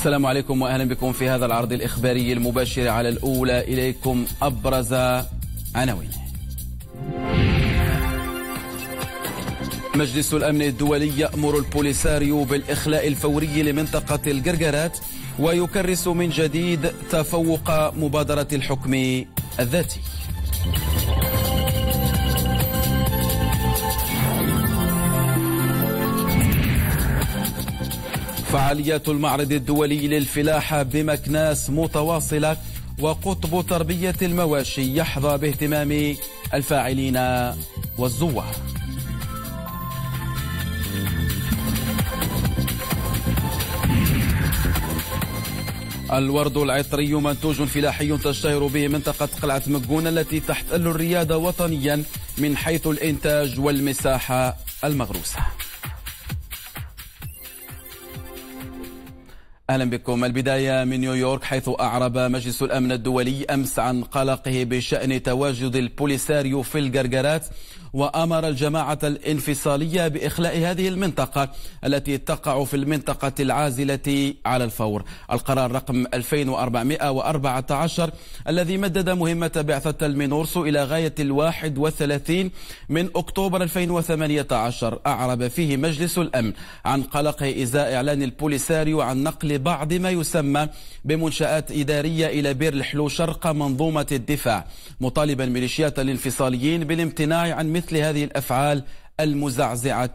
السلام عليكم واهلا بكم في هذا العرض الاخباري المباشر على الاولى اليكم ابرز عناوينه. مجلس الامن الدولي يامر البوليساريو بالاخلاء الفوري لمنطقه الجرجرات ويكرس من جديد تفوق مبادره الحكم الذاتي. فعاليات المعرض الدولي للفلاحة بمكناس متواصلة وقطب تربية المواشي يحظى باهتمام الفاعلين والزوار الورد العطري منتوج فلاحي تشتهر به منطقة قلعة مجون التي تحتل الرياض وطنيا من حيث الإنتاج والمساحة المغروسة أهلا بكم البداية من نيويورك حيث أعرب مجلس الأمن الدولي أمس عن قلقه بشأن تواجد البوليساريو في الجرجرات وأمر الجماعة الانفصالية بإخلاء هذه المنطقة التي تقع في المنطقة العازلة على الفور القرار رقم 2414 الذي مدد مهمة بعثة المينورسو إلى غاية الواحد وثلاثين من أكتوبر 2018 أعرب فيه مجلس الأمن عن قلقه إزاء إعلان البوليساريو عن نقل بعض ما يسمى بمنشآت إدارية إلى بير الحلو شرق منظومة الدفاع مطالبا ميليشيات الانفصاليين بالامتناع عن مثل هذه الأفعال المزعزعة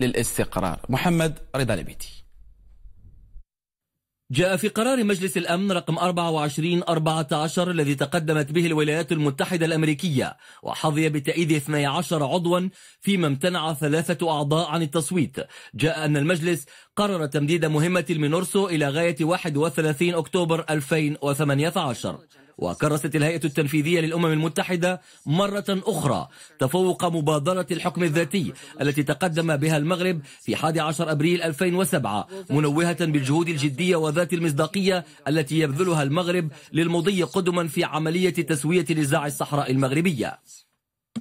للاستقرار محمد رضا لبيتي جاء في قرار مجلس الأمن رقم 2414 الذي تقدمت به الولايات المتحدة الأمريكية وحظي بتأييد 12 عضوا فيما امتنع ثلاثة أعضاء عن التصويت جاء أن المجلس قرر تمديد مهمة المينورسو إلى غاية 31 أكتوبر 2018 وكرست الهيئة التنفيذية للأمم المتحدة مرة أخرى تفوق مبادرة الحكم الذاتي التي تقدم بها المغرب في 11 أبريل 2007 منوهة بالجهود الجدية وذات المصداقية التي يبذلها المغرب للمضي قدما في عملية تسوية نزاع الصحراء المغربية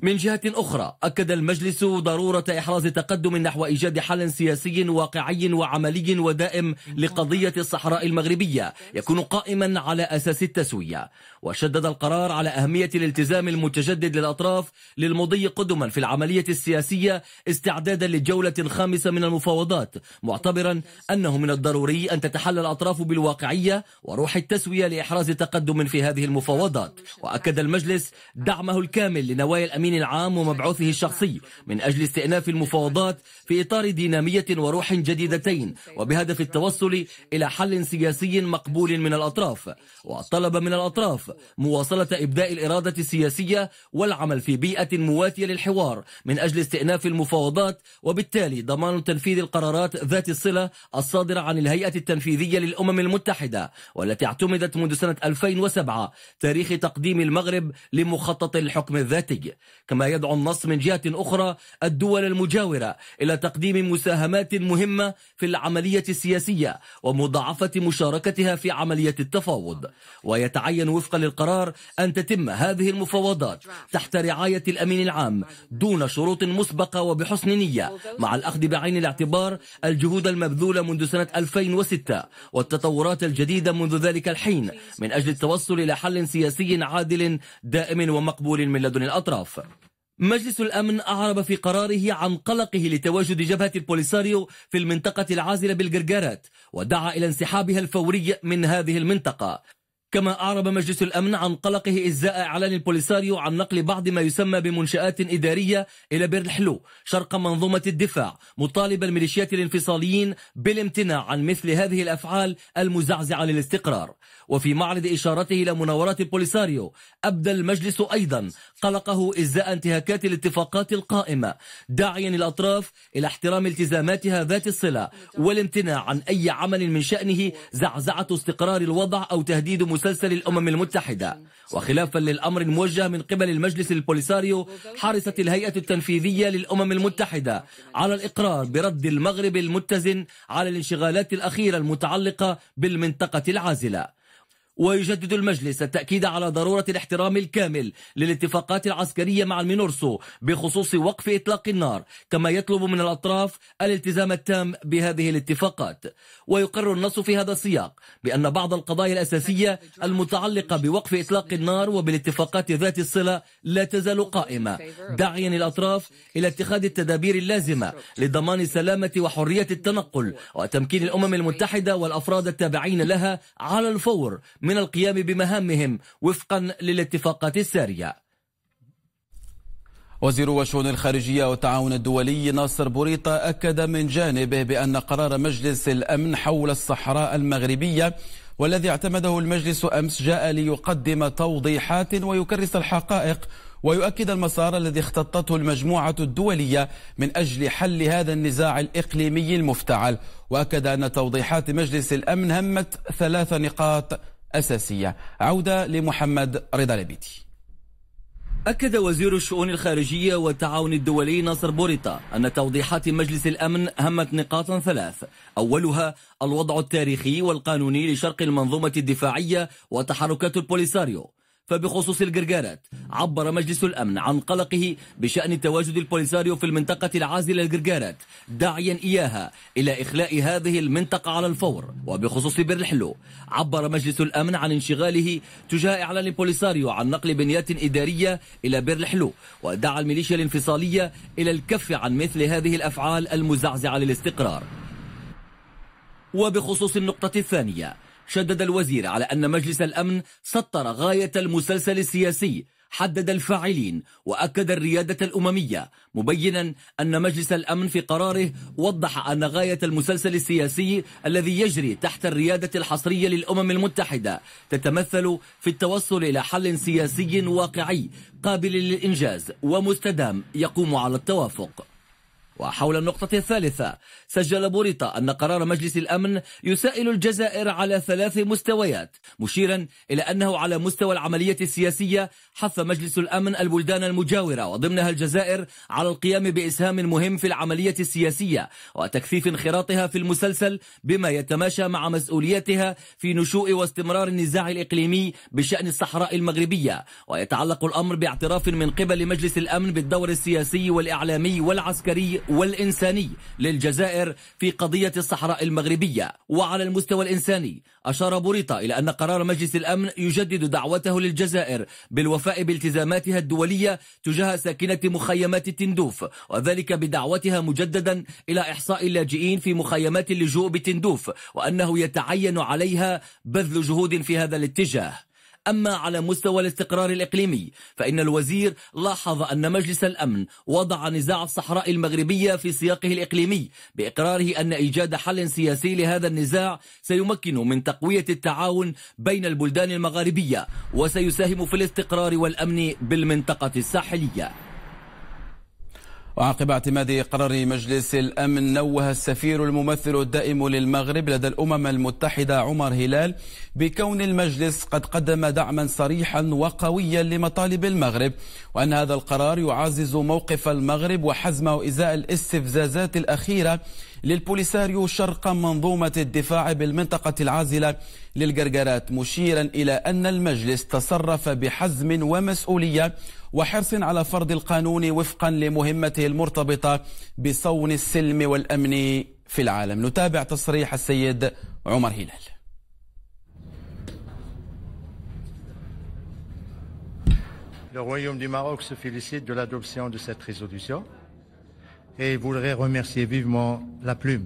من جهة أخرى أكد المجلس ضرورة إحراز تقدم نحو إيجاد حل سياسي واقعي وعملي ودائم لقضية الصحراء المغربية يكون قائما على أساس التسوية وشدد القرار على أهمية الالتزام المتجدد للأطراف للمضي قدما في العملية السياسية استعدادا للجولة الخامسة من المفاوضات معتبرا أنه من الضروري أن تتحلى الأطراف بالواقعية وروح التسوية لإحراز تقدم في هذه المفاوضات وأكد المجلس دعمه الكامل لنوايا الأمين الأمين العام ومبعوثه الشخصي من أجل استئناف المفاوضات في إطار دينامية وروح جديدتين وبهدف التوصل إلى حل سياسي مقبول من الأطراف وطلب من الأطراف مواصلة إبداء الإرادة السياسية والعمل في بيئة مواتية للحوار من أجل استئناف المفاوضات وبالتالي ضمان تنفيذ القرارات ذات الصلة الصادرة عن الهيئة التنفيذية للأمم المتحدة والتي اعتمدت منذ سنة 2007 تاريخ تقديم المغرب لمخطط الحكم الذاتي كما يدعو النص من جهة أخرى الدول المجاورة إلى تقديم مساهمات مهمة في العملية السياسية ومضاعفة مشاركتها في عملية التفاوض ويتعين وفقا للقرار أن تتم هذه المفاوضات تحت رعاية الأمين العام دون شروط مسبقة وبحسن نية مع الأخذ بعين الاعتبار الجهود المبذولة منذ سنة 2006 والتطورات الجديدة منذ ذلك الحين من أجل التوصل إلى حل سياسي عادل دائم ومقبول من لدن الأطراف مجلس الأمن أعرب في قراره عن قلقه لتواجد جبهة البوليساريو في المنطقة العازلة بالقرقارات ودعا إلى انسحابها الفوري من هذه المنطقة كما أعرب مجلس الأمن عن قلقه إزاء إعلان البوليساريو عن نقل بعض ما يسمى بمنشآت إدارية إلى بير الحلو شرق منظومة الدفاع مطالب الميليشيات الانفصاليين بالامتناع عن مثل هذه الأفعال المزعزعة للاستقرار وفي معرض إشارته إلى مناورات البوليساريو أبدى المجلس أيضا قلقه إزاء انتهاكات الاتفاقات القائمة داعيا الأطراف إلى احترام التزاماتها ذات الصلة والامتناع عن أي عمل من شأنه زعزعة استقرار الوضع أو تهديد مسلسل الأمم المتحدة وخلافا للأمر الموجه من قبل المجلس البوليساريو حرصت الهيئة التنفيذية للأمم المتحدة على الإقرار برد المغرب المتزن على الانشغالات الأخيرة المتعلقة بالمنطقة العازلة ويجدد المجلس التأكيد على ضرورة الاحترام الكامل للاتفاقات العسكرية مع المينورسو بخصوص وقف إطلاق النار كما يطلب من الأطراف الالتزام التام بهذه الاتفاقات ويقر النص في هذا السياق بأن بعض القضايا الأساسية المتعلقة بوقف إطلاق النار وبالاتفاقات ذات الصلة لا تزال قائمة داعيا الأطراف إلى اتخاذ التدابير اللازمة لضمان سلامة وحرية التنقل وتمكين الأمم المتحدة والأفراد التابعين لها على الفور من القيام بمهامهم وفقا للاتفاقات الساريه وزير الشؤون الخارجية والتعاون الدولي ناصر بوريطة أكد من جانبه بأن قرار مجلس الأمن حول الصحراء المغربية والذي اعتمده المجلس أمس جاء ليقدم توضيحات ويكرس الحقائق ويؤكد المسار الذي اختطته المجموعة الدولية من أجل حل هذا النزاع الإقليمي المفتعل وأكد أن توضيحات مجلس الأمن همت ثلاث نقاط أساسية عودة لمحمد رضا لبيتي أكد وزير الشؤون الخارجية والتعاون الدولي ناصر بوريطة أن توضيحات مجلس الأمن همت نقاط ثلاث أولها الوضع التاريخي والقانوني لشرق المنظومة الدفاعية وتحركات البوليساريو فبخصوص الجرجارات عبر مجلس الأمن عن قلقه بشأن تواجد البوليساريو في المنطقة العازلة للجرجارات داعيا إياها إلى إخلاء هذه المنطقة على الفور وبخصوص بر الحلو عبر مجلس الأمن عن انشغاله تجاه إعلان البوليساريو عن نقل بنيات إدارية إلى بر الحلو ودعا الميليشيا الانفصالية إلى الكف عن مثل هذه الأفعال المزعزعة للاستقرار وبخصوص النقطة الثانية شدد الوزير على أن مجلس الأمن سطر غاية المسلسل السياسي حدد الفاعلين وأكد الريادة الأممية مبينا أن مجلس الأمن في قراره وضح أن غاية المسلسل السياسي الذي يجري تحت الريادة الحصرية للأمم المتحدة تتمثل في التوصل إلى حل سياسي واقعي قابل للإنجاز ومستدام يقوم على التوافق وحول النقطة الثالثة سجل بوريطة أن قرار مجلس الأمن يسائل الجزائر على ثلاث مستويات مشيرا إلى أنه على مستوى العملية السياسية حث مجلس الأمن البلدان المجاورة وضمنها الجزائر على القيام بإسهام مهم في العملية السياسية وتكثيف انخراطها في المسلسل بما يتماشى مع مسؤوليتها في نشوء واستمرار النزاع الإقليمي بشأن الصحراء المغربية ويتعلق الأمر باعتراف من قبل مجلس الأمن بالدور السياسي والإعلامي والعسكري والإنساني للجزائر في قضية الصحراء المغربية وعلى المستوى الإنساني أشار بوريطة إلى أن قرار مجلس الأمن يجدد دعوته للجزائر بالوفاء بالتزاماتها الدولية تجاه ساكنة مخيمات تندوف وذلك بدعوتها مجددا إلى إحصاء اللاجئين في مخيمات اللجوء بتندوف وأنه يتعين عليها بذل جهود في هذا الاتجاه أما على مستوى الاستقرار الإقليمي فإن الوزير لاحظ أن مجلس الأمن وضع نزاع الصحراء المغربية في سياقه الإقليمي بإقراره أن إيجاد حل سياسي لهذا النزاع سيمكن من تقوية التعاون بين البلدان المغاربية وسيساهم في الاستقرار والأمن بالمنطقة الساحلية وعقب اعتماد قرار مجلس الأمن نوه السفير الممثل الدائم للمغرب لدى الأمم المتحدة عمر هلال بكون المجلس قد قدم دعما صريحا وقويا لمطالب المغرب وأن هذا القرار يعزز موقف المغرب وحزمه إزاء الاستفزازات الأخيرة للبوليساريو شرق منظومة الدفاع بالمنطقة العازلة للجرجرات مشيرا إلى أن المجلس تصرف بحزم ومسؤولية وحرص على فرض القانون وفقا لمهمته المرتبطة بصون السلم والأمن في العالم نتابع تصريح السيد عمر هلال Le Royaume du Maroc se félicite de l'adoption de cette résolution et voudrait remercier vivement la plume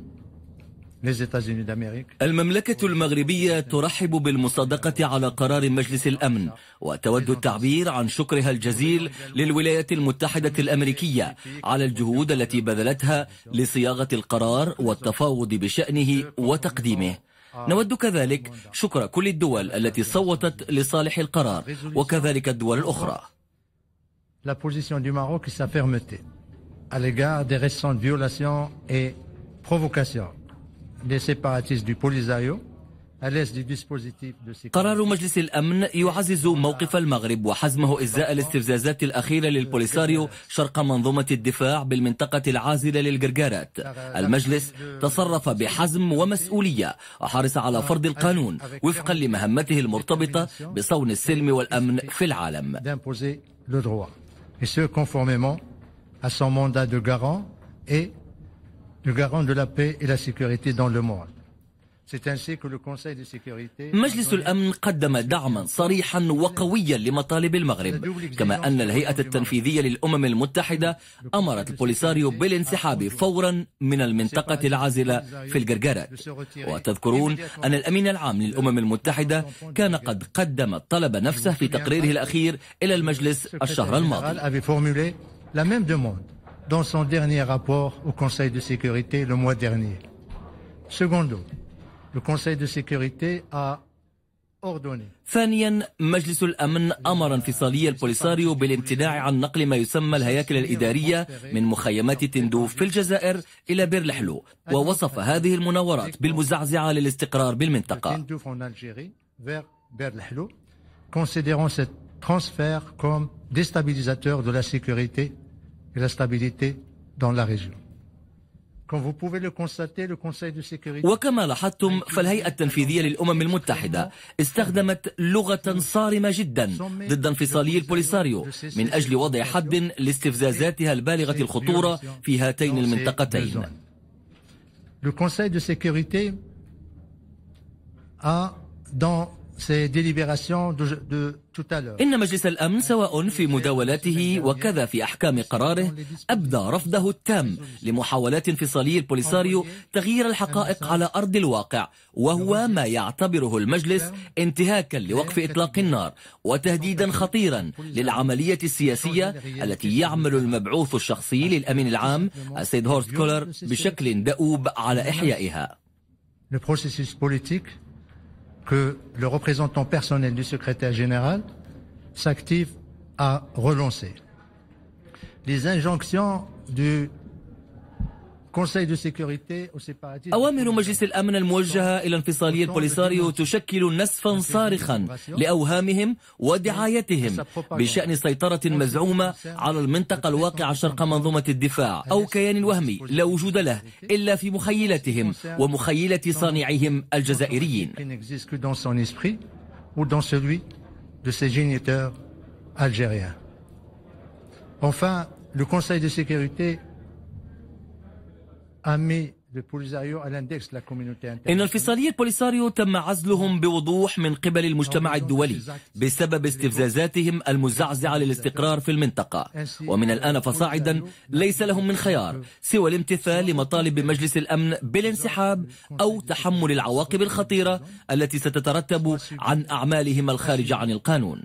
المملكة المغربية ترحب بالمصادقة على قرار مجلس الأمن وتود التعبير عن شكرها الجزيل للولايات المتحدة الأمريكية على الجهود التي بذلتها لصياغة القرار والتفاوض بشأنه وتقديمه نود كذلك شكر كل الدول التي صوتت لصالح القرار وكذلك الدول الأخرى provocations قرار مجلس الأمن يعزز موقف المغرب وحزمه إزاء الاستفزازات الأخيرة للبوليساريو شرق منظومة الدفاع بالمنطقة العازلة للجرجارات المجلس تصرف بحزم ومسؤولية وحرص على فرض القانون وفقا لمهمته المرتبطة بصون السلم والأمن في العالم et le garant de la paix et la sécurité dans le monde. مجلس الأمن قدم دعما صريحا وقويا لمطالب المغرب كما أن الهيئة التنفيذية للأمم المتحدة أمرت البوليساريو بالانسحاب فورا من المنطقة العازلة في الجرجرات وتذكرون أن الأمين العام للأمم المتحدة كان قد قدم الطلب نفسه في تقريره الأخير إلى المجلس الشهر الماضي dans son dernier rapport au Conseil de sécurité le mois dernier. Secondo, le Conseil de sécurité a ثانيا مجلس الأمن أمر انفصالي البوليساريو بالامتناع عن نقل ما يسمى الهياكل الإدارية من مخيمات تندوف في الجزائر إلى بير الحلو ووصف هذه المناورات بالمزعزعة للاستقرار بالمنطقة considérant ce transfert comme déstabilisateur de la sécurité et la stabilité dans la région. وكما لاحظتم فالهيئة التنفيذية للأمم المتحدة استخدمت لغة صارمة جدا ضد انفصالي البوليساريو من أجل وضع حد لاستفزازاتها البالغة الخطورة في هاتين المنطقتين Le Conseil de sécurité a, dans إن مجلس الأمن سواء في مداولاته وكذا في أحكام قراره أبدى رفضه التام لمحاولات انفصالي البوليساريو تغيير الحقائق على أرض الواقع وهو ما يعتبره المجلس انتهاكا لوقف إطلاق النار وتهديدا خطيرا للعملية السياسية التي يعمل المبعوث الشخصي للأمين العام السيد هورست كولر بشكل دؤوب على إحيائها. Le processus politique que le représentant personnel du secrétaire général s'active à relancer. Les injonctions du أوامر مجلس الأمن الموجهة إلى انفصالي البوليساريو تشكل نسفا صارخا لأوهامهم ودعايتهم بشأن سيطرة مزعومة على المنطقة الواقعة شرق منظومة الدفاع أو كيان وهمي لا وجود له إلا في مخيلتهم ومخيلة صانعيهم الجزائريين Enfin, le Conseil de sécurité إن الانفصالي البوليساريو تم عزلهم بوضوح من قبل المجتمع الدولي بسبب استفزازاتهم المزعزعة للاستقرار في المنطقة ومن الآن فصاعدا ليس لهم من خيار سوى الامتثال لمطالب مجلس الأمن بالانسحاب أو تحمل العواقب الخطيرة التي ستترتب عن أعمالهم الخارجة عن القانون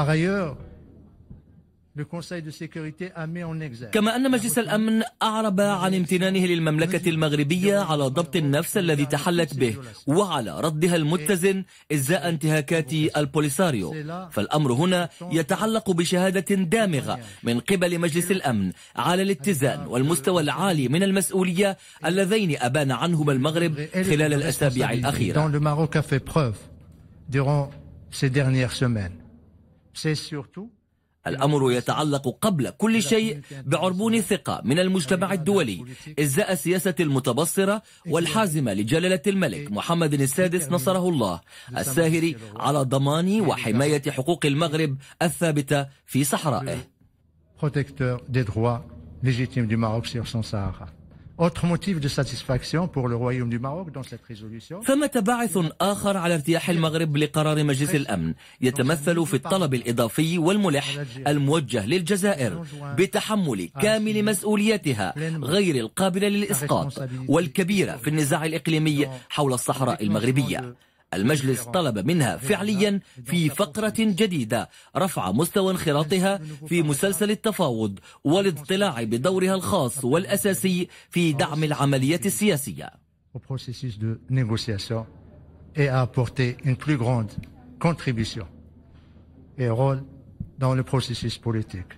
Par ailleurs, كما أن مجلس الأمن أعرب عن امتنانه للمملكة المغربية على ضبط النفس الذي تحلت به وعلى ردها المتزن إزاء انتهاكات البوليساريو فالأمر هنا يتعلق بشهادة دامغة من قبل مجلس الأمن على الاتزان والمستوى العالي من المسؤولية اللذين أبان عنهما المغرب خلال الأسابيع الأخيرة الأمر يتعلق قبل كل شيء بعربون الثقة من المجتمع الدولي إزاء السياسة المتبصرة والحازمة لجلالة الملك محمد السادس نصره الله الساهر على ضمان وحماية حقوق المغرب الثابتة في صحرائه protecteur des droits légitimes du Maroc sur son Sahara. ثمة باعث آخر على ارتياح المغرب لقرار مجلس الأمن يتمثل في الطلب الإضافي والملح الموجه للجزائر بتحمل كامل مسؤوليتها غير القابلة للإسقاط والكبيرة في النزاع الإقليمي حول الصحراء المغربية المجلس طلب منها فعليا في فقرة جديدة رفع مستوى انخراطها في مسلسل التفاوض والاضطلاع بدورها الخاص والأساسي في دعم العملية السياسية dans le processus politique.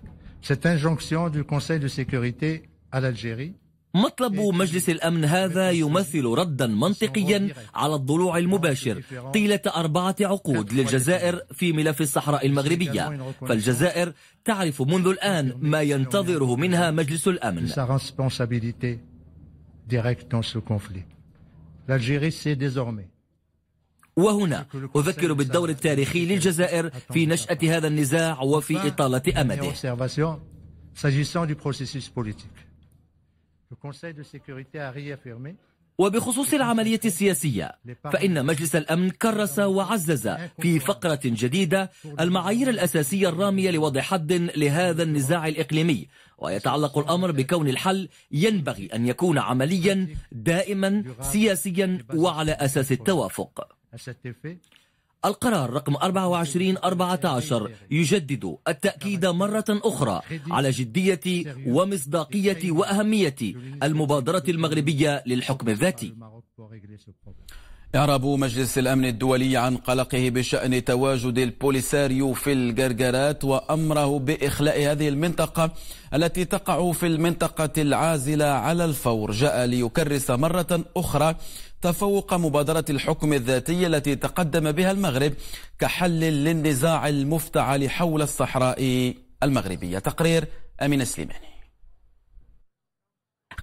Cette injonction du Conseil de sécurité à l'Algérie مطلب مجلس الأمن هذا يمثل ردا منطقيا على الضلوع المباشر طيلة أربعة عقود للجزائر في ملف الصحراء المغربية فالجزائر تعرف منذ الآن ما ينتظره منها مجلس الأمن وهنا أذكر بالدور التاريخي للجزائر في نشأة هذا النزاع وفي إطالة أمده وبخصوص العملية السياسية فإن مجلس الأمن كرس وعزز في فقرة جديدة المعايير الأساسية الرامية لوضع حد لهذا النزاع الإقليمي ويتعلق الأمر بكون الحل ينبغي أن يكون عمليا دائما سياسيا وعلى أساس التوافق القرار رقم 2414 يجدد التأكيد مرة أخرى على جدية ومصداقية وأهمية المبادرة المغربية للحكم الذاتي إعراب مجلس الأمن الدولي عن قلقه بشأن تواجد البوليساريو في الجرجرات وأمره بإخلاء هذه المنطقة التي تقع في المنطقة العازلة على الفور جاء ليكرس مرة أخرى تفوق مبادرة الحكم الذاتي التي تقدم بها المغرب كحل للنزاع المفتعل حول الصحراء المغربية تقرير أمين سليماني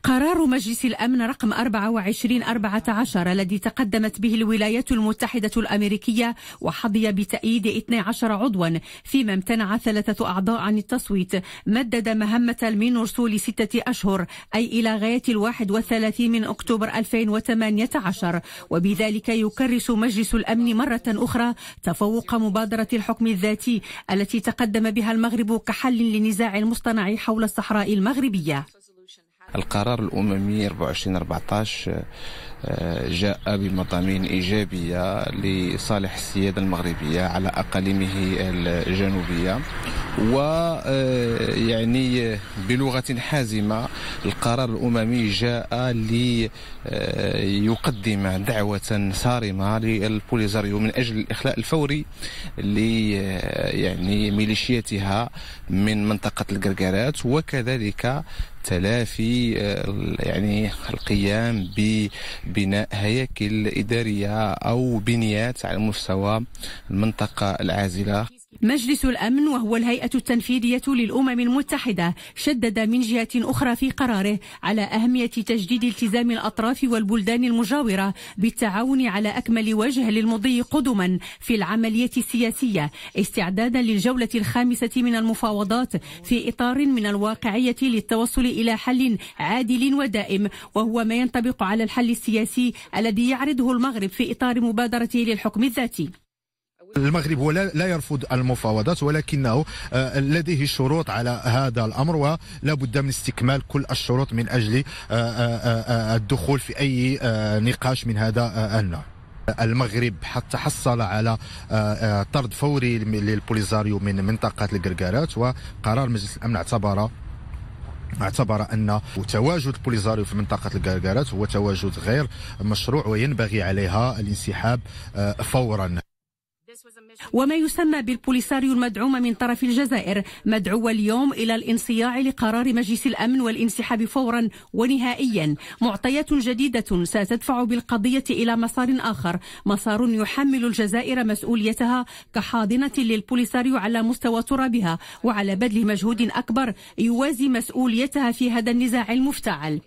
قرار مجلس الأمن رقم 2414 الذي تقدمت به الولايات المتحدة الأمريكية وحظي بتأييد 12 عضوا فيما امتنع ثلاثة أعضاء عن التصويت مدد مهمة المينورسو لستة أشهر أي إلى غاية الواحد والثلاثين من أكتوبر 2018 وبذلك يكرس مجلس الأمن مرة أخرى تفوق مبادرة الحكم الذاتي التي تقدم بها المغرب كحل لنزاع المصطنع حول الصحراء المغربية القرار الأممي 24 14 جاء بمضامين إيجابية لصالح السيادة المغربية على أقاليمه الجنوبية ويعني آه، بلغة حازمة القرار الأممي جاء ليقدم آه، دعوة صارمة للبوليزاريو من أجل الإخلاء الفوري آه، يعني ميليشياتها من منطقة القرقرات وكذلك تلافي يعني القيام ب بناء هياكل إدارية أو بنيات على مستوى المنطقة العازلة مجلس الأمن وهو الهيئة التنفيذية للأمم المتحدة شدد من جهة أخرى في قراره على أهمية تجديد التزام الأطراف والبلدان المجاورة بالتعاون على أكمل وجه للمضي قدما في العملية السياسية استعدادا للجولة الخامسة من المفاوضات في إطار من الواقعية للتوصل إلى حل عادل ودائم وهو ما ينطبق على الحل السياسي الذي يعرضه المغرب في إطار مبادرته للحكم الذاتي المغرب هو لا يرفض المفاوضات ولكنه آه، لديه شروط على هذا الامر ولا بد من استكمال كل الشروط من اجل آه، آه، الدخول في اي نقاش من هذا النوع المغرب حتى حصل على طرد فوري للبوليزاريو من منطقه الكركارات وقرار مجلس الامن اعتبر اعتبر ان تواجد البوليزاريو في منطقه الكركارات هو تواجد غير مشروع وينبغي عليها الانسحاب فورا وما يسمى بالبوليساريو المدعومة من طرف الجزائر مدعوة اليوم إلى الانصياع لقرار مجلس الأمن والانسحاب فورا ونهائيا معطيات جديدة ستدفع بالقضية إلى مسار آخر مسار يحمل الجزائر مسؤوليتها كحاضنة للبوليساريو على مستوى ترابها وعلى بذل مجهود أكبر يوازي مسؤوليتها في هذا النزاع المفتعل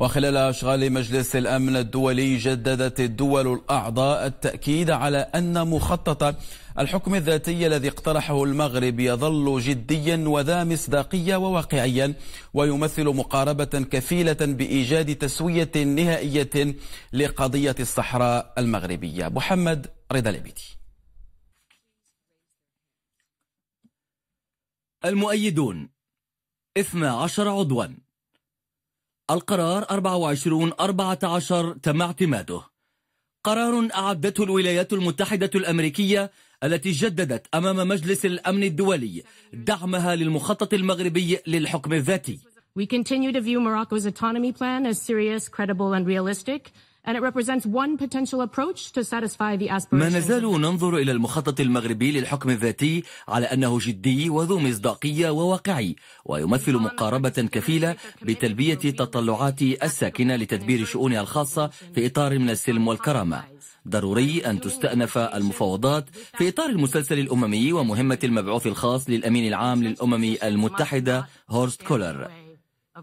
وخلال أشغال مجلس الأمن الدولي جددت الدول الأعضاء التأكيد على أن مخطط الحكم الذاتي الذي اقترحه المغرب يظل جديا وذا مصداقية وواقعيا ويمثل مقاربة كفيلة بإيجاد تسوية نهائية لقضية الصحراء المغربية محمد رضا لبيتي المؤيدون 12 عضواً القرار 2414 تم اعتماده قرار أعدته الولايات المتحدة الأمريكية التي جددت أمام مجلس الأمن الدولي دعمها للمخطط المغربي للحكم الذاتي We continue to view Morocco's autonomy plan as serious, credible and realistic ما نزال ننظر إلى المخطط المغربي للحكم الذاتي على أنه جدي وذو مصداقية وواقعي ويمثل مقاربة كفيلة بتلبية تطلعات الساكنة لتدبير شؤونها الخاصة في إطار من السلم والكرامة ضروري أن تستأنف المفاوضات في إطار المسلسل الأممي ومهمة المبعوث الخاص للأمين العام للأمم المتحدة هورست كولر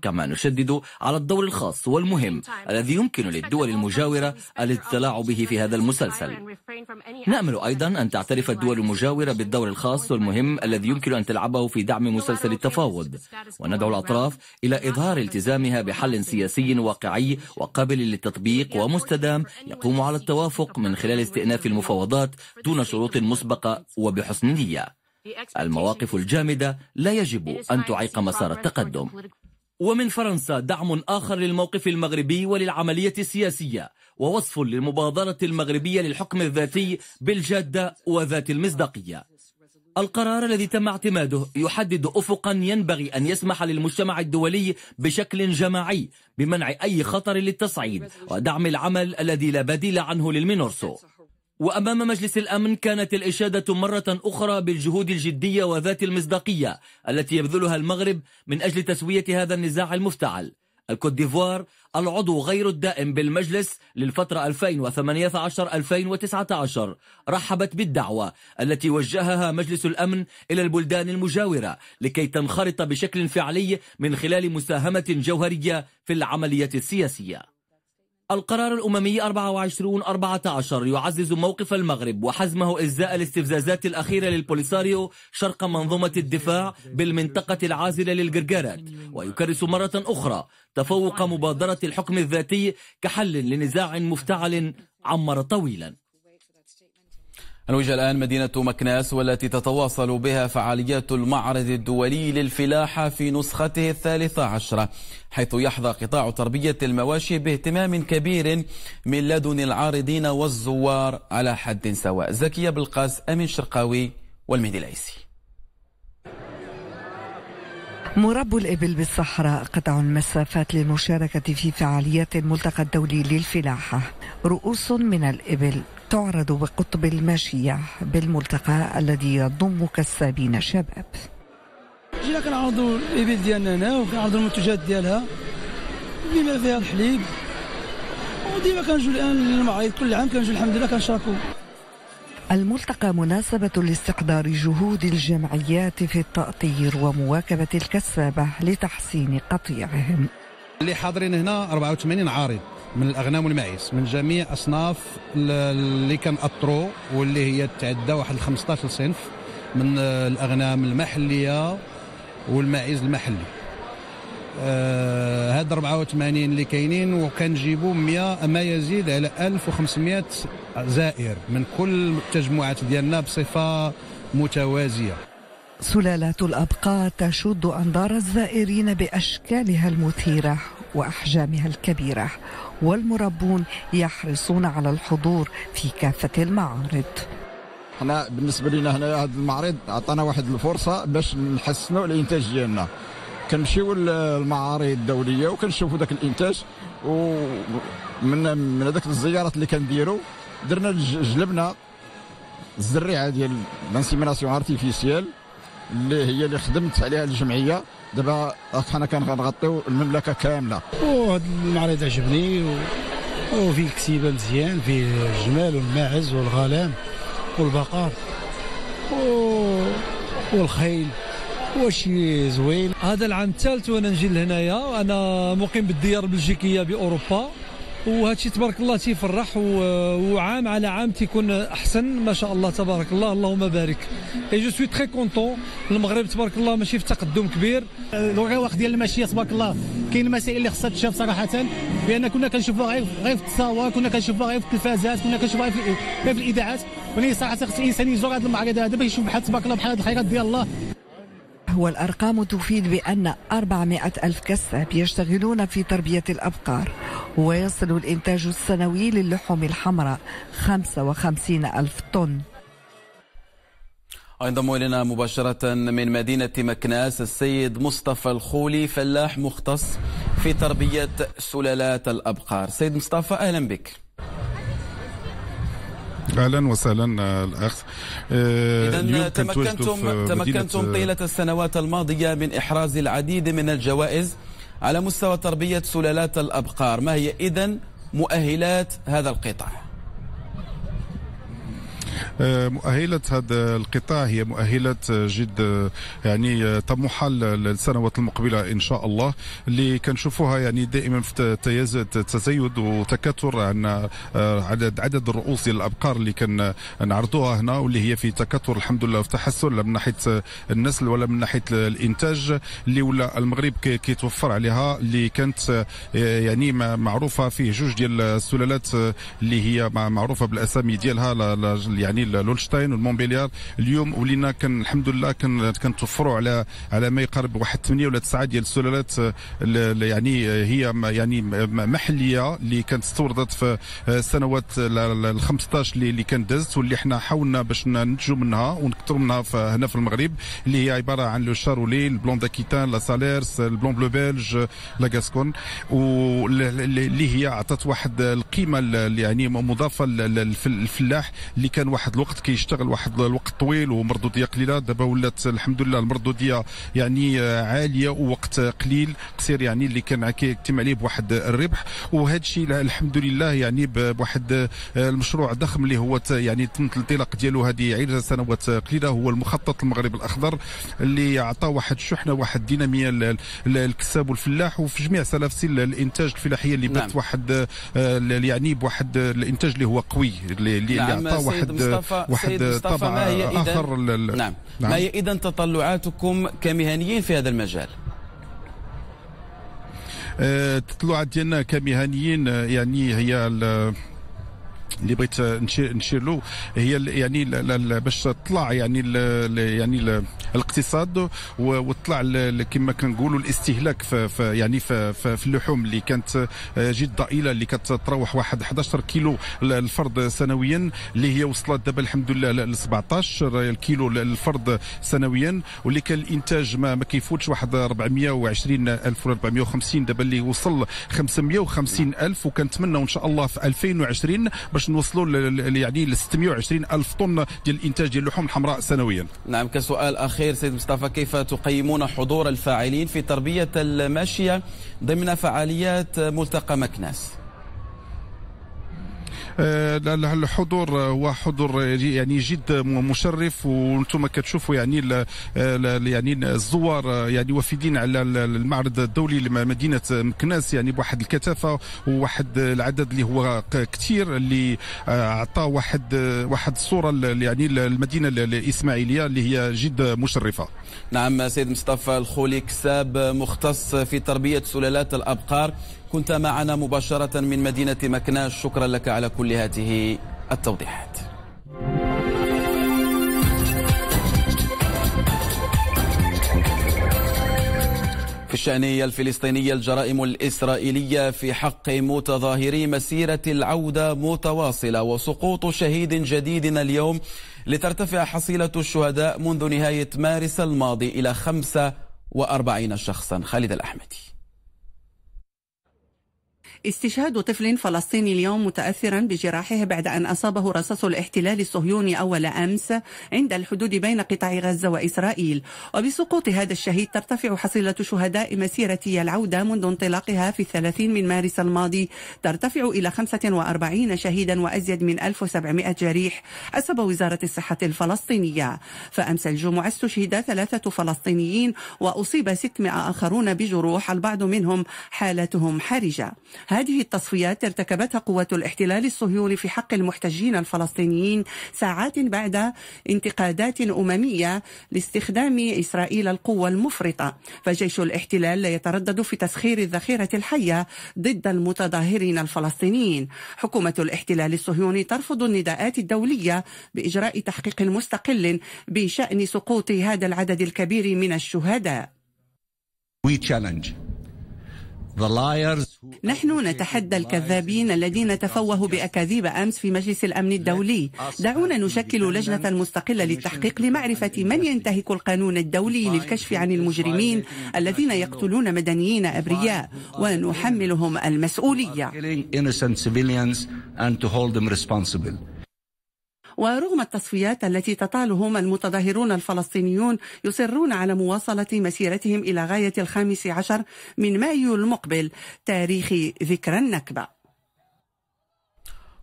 كما نشدد على الدور الخاص والمهم الذي يمكن للدول المجاورة الاطلاع به في هذا المسلسل نأمل أيضا أن تعترف الدول المجاورة بالدور الخاص والمهم الذي يمكن أن تلعبه في دعم مسلسل التفاوض وندعو الأطراف إلى إظهار التزامها بحل سياسي واقعي وقابل للتطبيق ومستدام يقوم على التوافق من خلال استئناف المفاوضات دون شروط مسبقة وبحسن نية المواقف الجامدة لا يجب أن تعيق مسار التقدم ومن فرنسا دعم آخر للموقف المغربي وللعملية السياسية ووصف للمبادرة المغربية للحكم الذاتي بالجادة وذات المصداقية القرار الذي تم اعتماده يحدد أفقا ينبغي أن يسمح للمجتمع الدولي بشكل جماعي بمنع أي خطر للتصعيد ودعم العمل الذي لا بديل عنه للمينورسو وأمام مجلس الأمن كانت الإشادة مرة أخرى بالجهود الجدية وذات المصداقية التي يبذلها المغرب من أجل تسوية هذا النزاع المفتعل الكوت ديفوار العضو غير الدائم بالمجلس للفترة 2018-2019 رحبت بالدعوة التي وجهها مجلس الأمن إلى البلدان المجاورة لكي تنخرط بشكل فعلي من خلال مساهمة جوهرية في العملية السياسية القرار الأممي 24-14 يعزز موقف المغرب وحزمه إزاء الاستفزازات الأخيرة للبوليساريو شرق منظومة الدفاع بالمنطقة العازلة للجرجارات ويكرس مرة أخرى تفوق مبادرة الحكم الذاتي كحل لنزاع مفتعل عمر طويلا نوجه الآن مدينة مكناس والتي تتواصل بها فعاليات المعرض الدولي للفلاحة في نسخته الثالثة عشرة حيث يحظى قطاع تربية المواشي باهتمام كبير من لدن العارضين والزوار على حد سواء زكية بلقاس أمين شرقاوي والمهدي العيسي مربو الإبل بالصحراء قطع المسافات للمشاركة في فعاليات الملتقى الدولي للفلاحة رؤوس من الإبل تعرض بقطب الماشية بالملتقى الذي يضم كسابين شباب جينا كنعرضوا الإبل ديالنا هنا وكنعرضوا المنتجات ديالها بما فيها الحليب وديما كنجوا الآن للمعارض كل عام كنجوا الحمد لله كنشاركوا الملتقى مناسبة لاستحضار جهود الجمعيات في التأطير ومواكبة الكسابة لتحسين قطيعهم اللي حاضرين هنا 84 عارض من الاغنام والمعيس من جميع اصناف اللي كنأطرو واللي هي تعدى واحد 15 صنف من آه، الاغنام المحليه والمعيز المحلي آه، هاد 84 اللي كاينين وكنجيبوا 100 ما يزيد على 1500 زائر من كل التجمعات ديالنا بصفه متوازيه سلالات الابقار تشد انظار الزائرين باشكالها المثيره واحجامها الكبيره والمربون يحرصون على الحضور في كافه المعارض احنا بالنسبه لنا هنا هذا المعرض عطانا واحد الفرصه باش نحسنوا الانتاج ديالنا كنمشيو للمعارض الدوليه وكنشوفوا ذاك الانتاج ومن من هذاك الزيارات اللي كنديروا درنا جلبنا الزريعه ديال لانسيميناسيون ارتيفيسيال اللي هي اللي خدمت عليها الجمعيه دابا حنا كنغطيو المملكه كامله وهذا المعرض عجبني وفيه كسيبه مزيان فيه الجمال والماعز والغلام والبقر والخيل وشي زوين هذا العام الثالث وانا نجي لهنايا وانا مقيم بالديار البلجيكيه باوروبا وهادشي تبارك الله تيفرح وعام على عام تيكون احسن ما شاء الله تبارك الله اللهم بارك اي جو سوي تري كونتون المغرب تبارك الله ماشي في تقدم كبير الرواق ديال الماشيه تبارك الله كاين المسائل اللي خصها تشاف صراحه لان كنا كنشوفوها غير غير في التصاور كنا كنشوفوها غير في التلفازات كنا كنشوفوها غير في الاذاعات ولكن صراحه خص الانسان يزور هذا المعرض هذا باش يشوف بحال تبارك الله بحال الخيرات ديال الله والأرقام تفيد بأن 400 ألف كساب يشتغلون في تربية الأبقار ويصل الإنتاج السنوي للحوم الحمراء 55 ألف طن ينضم الينا مباشره من مدينه مكناس السيد مصطفى الخولي فلاح مختص في تربيه سلالات الابقار. سيد مصطفى اهلا بك. اهلا وسهلا آه، الاخ آه، اذا آه، تمكنتم تمكنتم طيله السنوات الماضيه من احراز العديد من الجوائز على مستوى تربية سلالات الأبقار ما هي إذن مؤهلات هذا القطاع مؤهلة هذا القطاع هي مؤهلة جد يعني طموحة للسنوات المقبلة إن شاء الله اللي كنشوفوها يعني دائما في تزايد وتكاثر عن آه، عدد عدد الرؤوس ديال الابقار اللي كنعرضوها هنا واللي هي في تكاثر الحمد لله في تحسن لا من ناحيه النسل ولا من ناحيه الانتاج اللي ولا المغرب كيتوفر عليها اللي كانت آه، يعني معروفه فيه جوج ديال السلالات آه، اللي هي معروفه بالاسامي ديالها يعني يعني لولشتاين والمونبيليار اليوم ولينا كان الحمد لله كان كنتوفروا على على ما يقارب واحد 8 ولا 9 ديال السلالات آه، يعني هي يعني محليه اللي كانت استوردت في السنوات آه، ال 15 اللي كانت دازت واللي حنا حاولنا باش ننتجوا منها ونكثروا منها هنا في المغرب اللي هي عباره عن لو شارولي البلون داكيتان لا ساليرس آه، البلون بلو بيلج لا غاسكون واللي هي عطات واحد القيمه يعني مضافه للفلاح اللي كان واحد واحد الوقت كيشتغل واحد الوقت طويل ومردوديه قليله دابا ولات الحمد لله المردوديه يعني عاليه ووقت قليل قصير يعني اللي كان كيتم عليه بواحد الربح وهذا الشيء الحمد لله يعني بواحد المشروع ضخم اللي هو يعني تم الانطلاق ديالو هذه عده سنوات قليله هو المخطط المغرب الاخضر اللي عطى واحد الشحنه واحد الديناميه للكساب والفلاح وفي جميع سلاسل الانتاج الفلاحيه اللي بات نعم. واحد آه، يعني بواحد الانتاج اللي هو قوي اللي, اللي نعم، عطى واحد واحد طبعا اخر لل... نعم. نعم ما هي اذا تطلعاتكم كمهنيين في هذا المجال التطلعات آه، ديالنا كمهنيين آه، يعني هي اللي بغيت نشير, نشير له هي يعني باش طلع يعني الـ يعني الـ الاقتصاد وطلع كما كنقولوا الاستهلاك في يعني في, في اللحوم اللي كانت آه، جد ضئيله اللي كتطروح واحد 11 كيلو للفرد سنويا اللي هي وصلت دابا الحمد لله ل 17 كيلو للفرد سنويا واللي كان الانتاج ما, كيفوتش واحد 420 الف ولا 450 دابا اللي وصل 550 الف وكنتمناو ان شاء الله في 2020 باش نوصلوا يعني ل 620 الف طن ديال الانتاج ديال اللحوم الحمراء سنويا نعم كسؤال اخير سيد مصطفى كيف تقيمون حضور الفاعلين في تربيه الماشيه ضمن فعاليات ملتقى مكناس الحضور آه، آه، هو حضور آه، يعني جد مشرف وانتم كتشوفوا يعني الـ يعني الزوار يعني وافدين على المعرض الدولي لمدينه مكناس يعني بواحد الكثافه وواحد العدد اللي هو كثير اللي اعطى واحد واحد الصوره يعني المدينه الاسماعيليه اللي هي جد مشرفه. نعم سيد مصطفى الخولي كساب مختص في تربيه سلالات الابقار كنت معنا مباشرة من مدينة مكناش شكرا لك على كل هذه التوضيحات في الشأنية الفلسطينية الجرائم الإسرائيلية في حق متظاهري مسيرة العودة متواصلة وسقوط شهيد جديد اليوم لترتفع حصيلة الشهداء منذ نهاية مارس الماضي إلى 45 شخصا خالد الأحمدي استشهاد طفل فلسطيني اليوم متأثرا بجراحه بعد أن أصابه رصاص الاحتلال الصهيوني أول أمس عند الحدود بين قطاع غزة وإسرائيل وبسقوط هذا الشهيد ترتفع حصيلة شهداء مسيرة العودة منذ انطلاقها في الثلاثين من مارس الماضي ترتفع إلى 45 شهيدا وأزيد من 1700 جريح حسب وزارة الصحة الفلسطينية فأمس الجمعة استشهد ثلاثة فلسطينيين وأصيب 600 آخرون بجروح البعض منهم حالتهم حرجة هذه التصفيات ارتكبتها قوات الاحتلال الصهيوني في حق المحتجين الفلسطينيين ساعات بعد انتقادات أممية لاستخدام إسرائيل القوة المفرطة فجيش الاحتلال لا يتردد في تسخير الذخيرة الحية ضد المتظاهرين الفلسطينيين حكومة الاحتلال الصهيوني ترفض النداءات الدولية بإجراء تحقيق مستقل بشأن سقوط هذا العدد الكبير من الشهداء We challenge نحن نتحدى الكذابين الذين تفوهوا بأكاذيب أمس في مجلس الأمن الدولي دعونا نشكل لجنة مستقلة للتحقيق لمعرفة من ينتهك القانون الدولي للكشف عن المجرمين الذين يقتلون مدنيين أبرياء ونحملهم المسؤولية ورغم التصفيات التي تطالهم المتظاهرون الفلسطينيون يصرون على مواصلة مسيرتهم إلى غاية الخامس عشر من مايو المقبل تاريخ ذكرى النكبة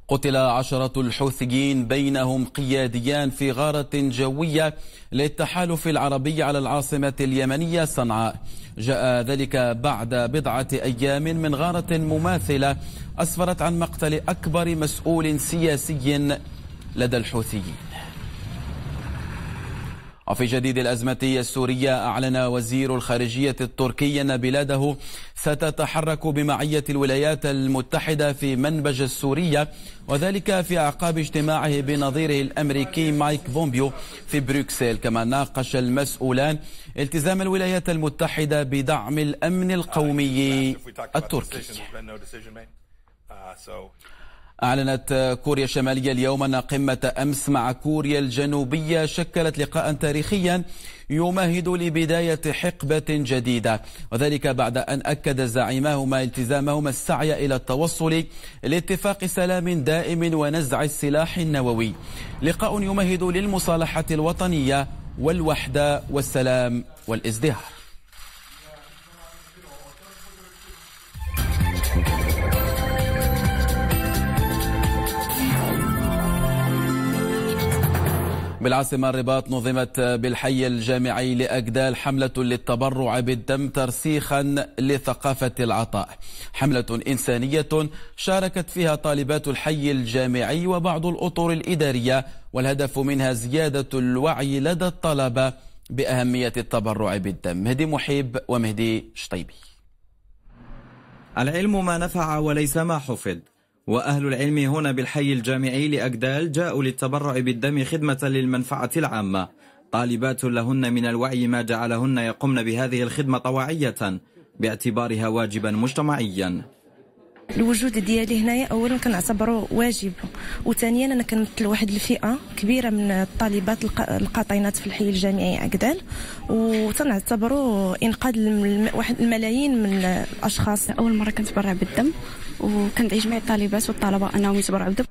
قتل عشرة الحوثيين بينهم قياديان في غارة جوية للتحالف العربي على العاصمة اليمنية صنعاء جاء ذلك بعد بضعة أيام من غارة مماثلة أسفرت عن مقتل أكبر مسؤول سياسي لدى الحوثيين وفي جديد الأزمة السورية أعلن وزير الخارجية التركي أن بلاده ستتحرك بمعية الولايات المتحدة في منبج السورية وذلك في أعقاب اجتماعه بنظيره الأمريكي مايك بومبيو في بروكسل كما ناقش المسؤولان التزام الولايات المتحدة بدعم الأمن القومي التركي أعلنت كوريا الشمالية اليوم أن قمة أمس مع كوريا الجنوبية شكلت لقاء تاريخيا يمهد لبداية حقبة جديدة وذلك بعد أن أكد زعيماهما التزامهما السعي إلى التوصل لاتفاق سلام دائم ونزع السلاح النووي لقاء يمهد للمصالحة الوطنية والوحدة والسلام والازدهار بالعاصمة الرباط نظمت بالحي الجامعي لأجدال حملة للتبرع بالدم ترسيخا لثقافة العطاء حملة إنسانية شاركت فيها طالبات الحي الجامعي وبعض الأطر الإدارية والهدف منها زيادة الوعي لدى الطلبة بأهمية التبرع بالدم مهدي محيب ومهدي شطيبي العلم ما نفع وليس ما حفظ وأهل العلم هنا بالحي الجامعي لأجدال جاءوا للتبرع بالدم خدمة للمنفعة العامة طالبات لهن من الوعي ما جعلهن يقمن بهذه الخدمة طواعية باعتبارها واجبا مجتمعيا الوجود ديالي هنايا اولا كنعتبره واجب وثانيا انا كنمثل واحد الفئه كبيره من الطالبات القاطنات في الحي الجامعي عكدال وتنعتبره انقاذ واحد الملايين من الاشخاص اول مره كنتبرع بالدم وكندعي جميع الطالبات والطلبه انهم يتبرعوا بالدم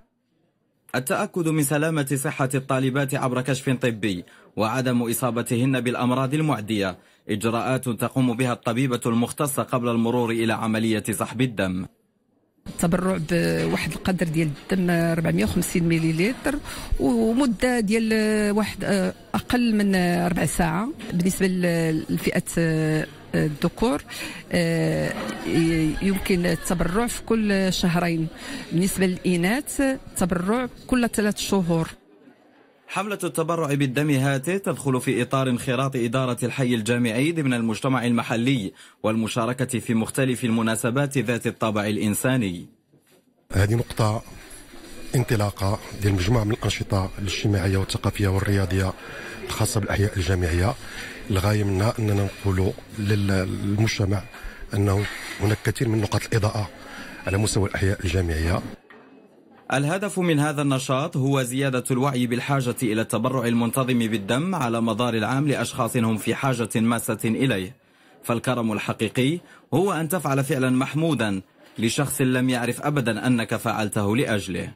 التأكد من سلامة صحة الطالبات عبر كشف طبي وعدم إصابتهن بالأمراض المعدية إجراءات تقوم بها الطبيبة المختصة قبل المرور إلى عملية سحب الدم تبرع بواحد القدر ديال الدم 450 مليلتر ومده ديال واحد آه، اقل من ربع ساعه بالنسبه لفئه آه، الذكور آه، يمكن التبرع في كل شهرين بالنسبه للاناث تبرع كل ثلاث شهور حملة التبرع بالدم هاته تدخل في إطار انخراط إدارة الحي الجامعي ضمن المجتمع المحلي والمشاركة في مختلف المناسبات ذات الطابع الإنساني هذه نقطة انطلاقة ديال مجموعة من الأنشطة الاجتماعية والثقافية والرياضية الخاصة بالأحياء الجامعية الغاية منها أننا نقول للمجتمع أنه هناك كثير من نقاط الإضاءة على مستوى الأحياء الجامعية الهدف من هذا النشاط هو زيادة الوعي بالحاجة إلى التبرع المنتظم بالدم على مدار العام لأشخاص هم في حاجة ماسة إليه فالكرم الحقيقي هو أن تفعل فعلا محمودا لشخص لم يعرف أبدا أنك فعلته لأجله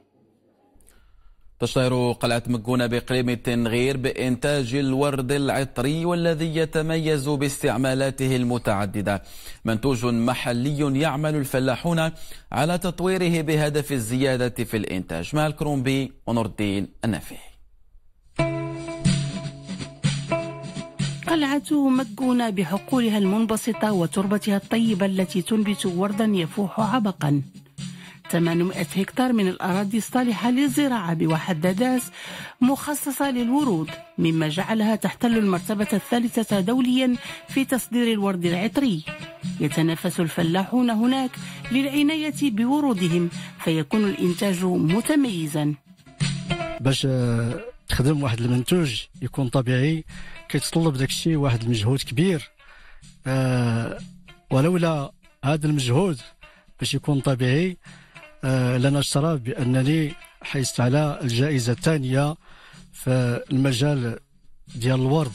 تشتهر قلعة مكونة بإقليم التنغير بإنتاج الورد العطري والذي يتميز باستعمالاته المتعددة منتوج محلي يعمل الفلاحون على تطويره بهدف الزيادة في الإنتاج مع الكرومبي ونور الدين النافي قلعة مكونة بحقولها المنبسطة وتربتها الطيبة التي تنبت وردا يفوح عبقا 800 هكتار من الأراضي الصالحة للزراعة بواحد داداس مخصصة للورود مما جعلها تحتل المرتبة الثالثة دوليا في تصدير الورد العطري يتنافس الفلاحون هناك للعناية بورودهم فيكون الإنتاج متميزا باش تخدم واحد المنتوج يكون طبيعي كيتطلب داكشي واحد المجهود كبير أه ولولا هذا المجهود باش يكون طبيعي آه، لنا الشرف بأنني حيزت على الجائزة الثانية في المجال ديال الورد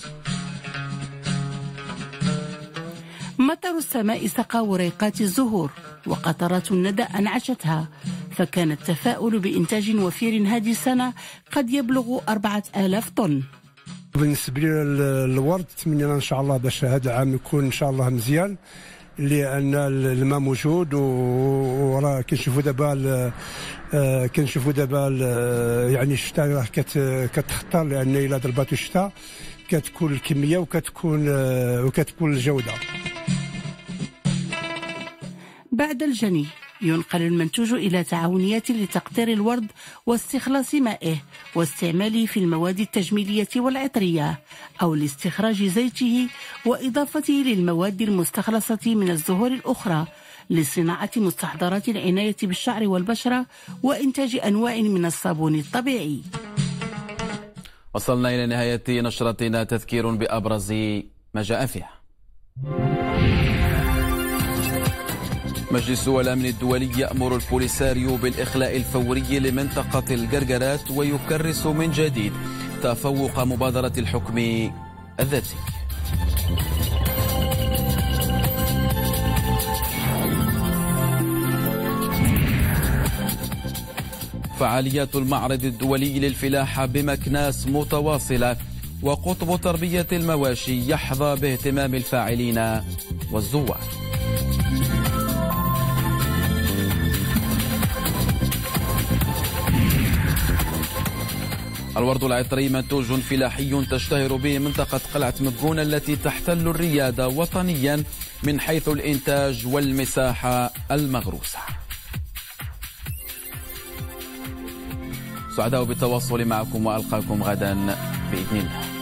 مطر السماء سقى وريقات الزهور وقطرات الندى أنعشتها فكان التفاؤل بإنتاج وفير هذه السنة قد يبلغ أربعة آلاف طن بالنسبة للورد تمنينا إن شاء الله باش هذا العام يكون إن شاء الله مزيان لان الماء موجود وراه كنشوفوا دابا آه، كنشوفوا دابا آه، يعني الشتاء راه كتخطر لان الا ضربات الشتاء كتكون الكميه وكتكون آه، وكتكون الجوده بعد الجني ينقل المنتوج إلى تعاونيات لتقطير الورد واستخلاص مائه واستعماله في المواد التجميلية والعطرية أو لاستخراج زيته وإضافته للمواد المستخلصة من الزهور الأخرى لصناعة مستحضرات العناية بالشعر والبشرة وإنتاج أنواع من الصابون الطبيعي وصلنا إلى نهاية نشرتنا تذكير بأبرز ما جاء فيها مجلس الأمن الدولي يأمر البوليساريو بالإخلاء الفوري لمنطقة الجرجرات ويكرس من جديد تفوق مبادرة الحكم الذاتي فعاليات المعرض الدولي للفلاحة بمكناس متواصلة وقطب تربية المواشي يحظى باهتمام الفاعلين والزوار الورد العطري منتوج فلاحي تشتهر به منطقة قلعة مبغون التي تحتل الريادة وطنيا من حيث الإنتاج والمساحة المغروسة سعداء بالتواصل معكم وألقاكم غدا بإذن الله